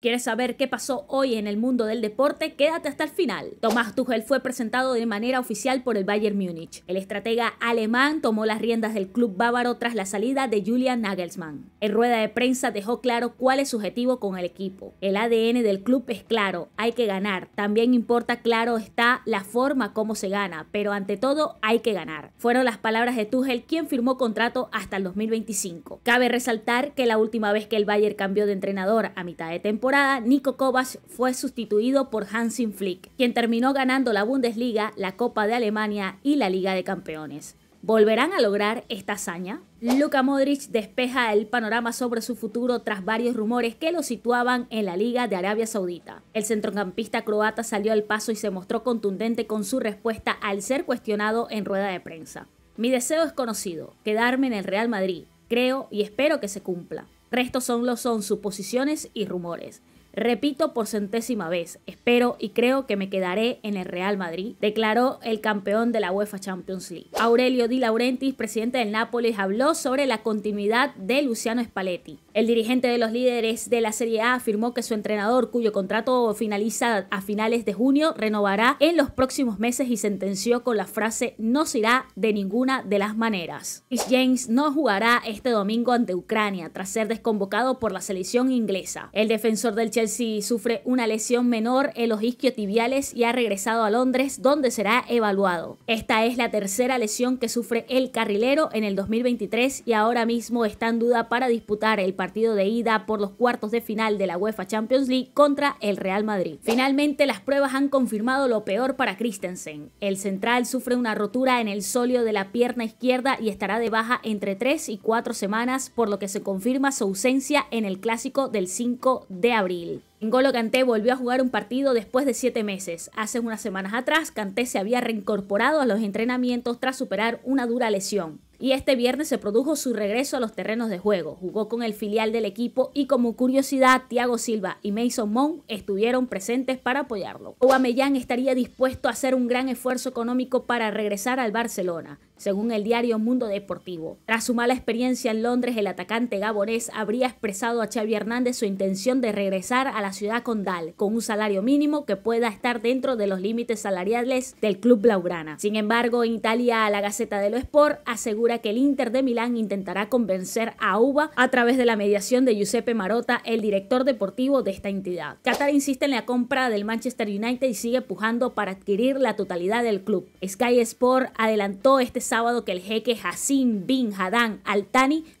¿Quieres saber qué pasó hoy en el mundo del deporte? Quédate hasta el final. Tomás Tuchel fue presentado de manera oficial por el Bayern Múnich. El estratega alemán tomó las riendas del club bávaro tras la salida de Julian Nagelsmann. En rueda de prensa dejó claro cuál es su objetivo con el equipo. El ADN del club es claro, hay que ganar. También importa claro está la forma como se gana, pero ante todo hay que ganar. Fueron las palabras de Tuchel quien firmó contrato hasta el 2025. Cabe resaltar que la última vez que el Bayern cambió de entrenador a mitad de temporada Nico Kovac fue sustituido por Hansen Flick, quien terminó ganando la Bundesliga, la Copa de Alemania y la Liga de Campeones. ¿Volverán a lograr esta hazaña? Luka Modric despeja el panorama sobre su futuro tras varios rumores que lo situaban en la Liga de Arabia Saudita. El centrocampista croata salió al paso y se mostró contundente con su respuesta al ser cuestionado en rueda de prensa. Mi deseo es conocido, quedarme en el Real Madrid. Creo y espero que se cumpla. Restos lo son suposiciones y rumores. Repito por centésima vez, espero y creo que me quedaré en el Real Madrid, declaró el campeón de la UEFA Champions League. Aurelio Di Laurentiis, presidente del Nápoles, habló sobre la continuidad de Luciano Spalletti. El dirigente de los líderes de la Serie A afirmó que su entrenador, cuyo contrato finaliza a finales de junio, renovará en los próximos meses y sentenció con la frase no se irá de ninguna de las maneras. Chris James no jugará este domingo ante Ucrania tras ser desconvocado por la selección inglesa. El defensor del Chelsea si sufre una lesión menor en los isquiotibiales y ha regresado a Londres donde será evaluado. Esta es la tercera lesión que sufre el carrilero en el 2023 y ahora mismo está en duda para disputar el partido de ida por los cuartos de final de la UEFA Champions League contra el Real Madrid. Finalmente las pruebas han confirmado lo peor para Christensen. El central sufre una rotura en el sólio de la pierna izquierda y estará de baja entre 3 y 4 semanas por lo que se confirma su ausencia en el clásico del 5 de abril. N'Golo Canté volvió a jugar un partido después de siete meses. Hace unas semanas atrás, Canté se había reincorporado a los entrenamientos tras superar una dura lesión. Y este viernes se produjo su regreso a los terrenos de juego. Jugó con el filial del equipo y como curiosidad, Thiago Silva y Mason Mount estuvieron presentes para apoyarlo. Amellán estaría dispuesto a hacer un gran esfuerzo económico para regresar al Barcelona según el diario Mundo Deportivo. Tras su mala experiencia en Londres, el atacante gabonés habría expresado a Xavi Hernández su intención de regresar a la ciudad condal con un salario mínimo que pueda estar dentro de los límites salariales del club blaugrana. Sin embargo, en Italia, la Gaceta de lo Sport asegura que el Inter de Milán intentará convencer a UBA a través de la mediación de Giuseppe Marotta, el director deportivo de esta entidad. Qatar insiste en la compra del Manchester United y sigue pujando para adquirir la totalidad del club. Sky Sport adelantó este sábado que el jeque Hassim bin Haddan al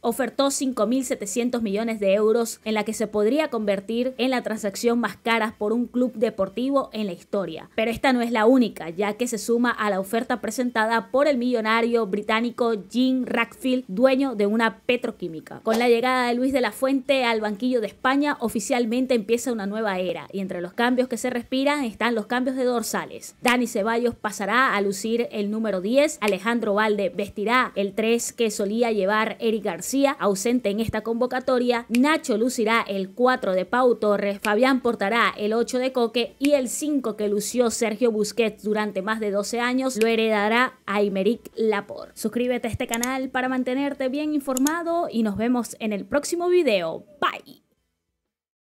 ofertó 5.700 millones de euros en la que se podría convertir en la transacción más cara por un club deportivo en la historia. Pero esta no es la única, ya que se suma a la oferta presentada por el millonario británico Jim Rackfield, dueño de una petroquímica. Con la llegada de Luis de la Fuente al banquillo de España, oficialmente empieza una nueva era y entre los cambios que se respiran están los cambios de dorsales. Dani Ceballos pasará a lucir el número 10, Alejandro Valde vestirá el 3 que solía llevar Eric García, ausente en esta convocatoria. Nacho lucirá el 4 de Pau Torres. Fabián portará el 8 de Coque y el 5 que lució Sergio Busquets durante más de 12 años lo heredará Aymeric Lapor. Suscríbete a este canal para mantenerte bien informado y nos vemos en el próximo video. Bye.